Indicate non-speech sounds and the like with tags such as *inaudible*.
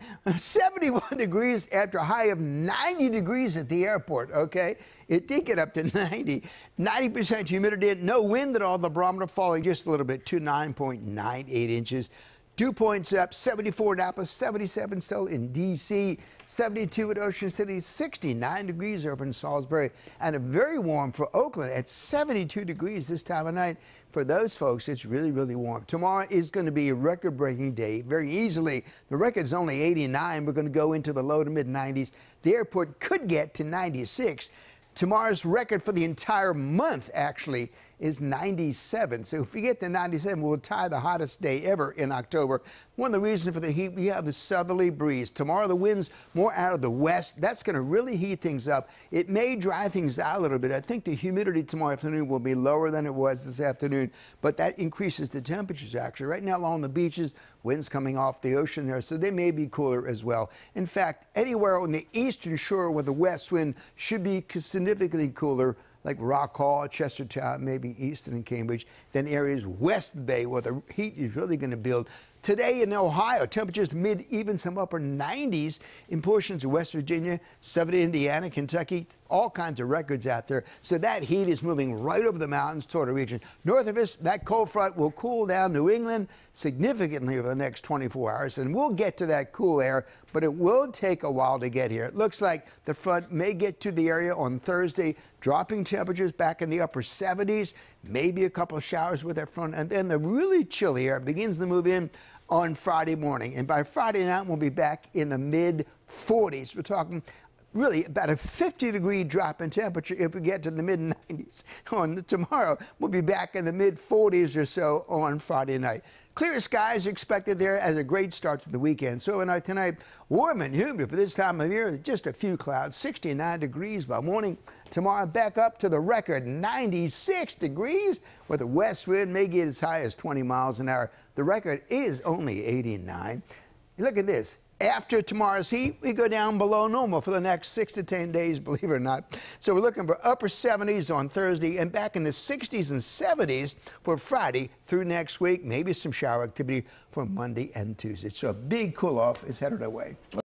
*laughs* 71 degrees after a high of 90 degrees at the airport, okay? It did get up to *laughs* 90. 90% humidity, no wind at all. The barometer falling just a little bit to 9.98 inches. Dew points up 74 in Napa, 77 still in D.C., 72 at Ocean City, 69 degrees over in Salisbury, and a very warm for Oakland at 72 degrees this time of night. For those folks, it's really, really warm. Tomorrow is going to be a record breaking day very easily. The record's only 89. We're going to go into the low to mid 90s. The airport could get to 96. Tomorrow's record for the entire month, actually, is 97. So if we get to 97, we'll tie the hottest day ever in October. One of the reasons for the heat, we have the southerly breeze. Tomorrow, the wind's more out of the west. That's going to really heat things up. It may dry things out a little bit. I think the humidity tomorrow afternoon will be lower than it was this afternoon, but that increases the temperatures, actually. Right now, along the beaches, winds coming off the ocean there, so they may be cooler as well. In fact, anywhere on the eastern shore with the west wind should be significantly cooler like Rock Hall, Chestertown, maybe Easton and Cambridge, then areas West Bay where the heat is really going to build. Today in Ohio, temperatures mid, even some upper 90s in portions of West Virginia, southern Indiana, Kentucky, all kinds of records out there. So that heat is moving right over the mountains toward a region north of us. That cold front will cool down New England significantly over the next 24 hours, and we'll get to that cool air, but it will take a while to get here. It looks like the front may get to the area on Thursday, dropping temperatures back in the upper 70s, maybe a couple showers with that front, and then the really chilly air begins to move in on Friday morning. And by Friday night, we'll be back in the mid 40s. We're talking really about a 50 degree drop in temperature if we get to the mid 90s *laughs* on the, tomorrow. We'll be back in the mid 40s or so on Friday night. Clear skies expected there as a great start to the weekend. So in tonight, warm and humid for this time of year, just a few clouds, 69 degrees by morning. Tomorrow back up to the record 96 degrees with a west wind may get as high as 20 miles an hour. The record is only 89. Look at this. After tomorrow's heat, we go down below normal for the next 6 to 10 days, *laughs* believe it or not. So we're looking for upper 70s on Thursday and back in the 60s and 70s for Friday through next week. Maybe some shower activity for Monday and Tuesday. So a big cool off is headed away.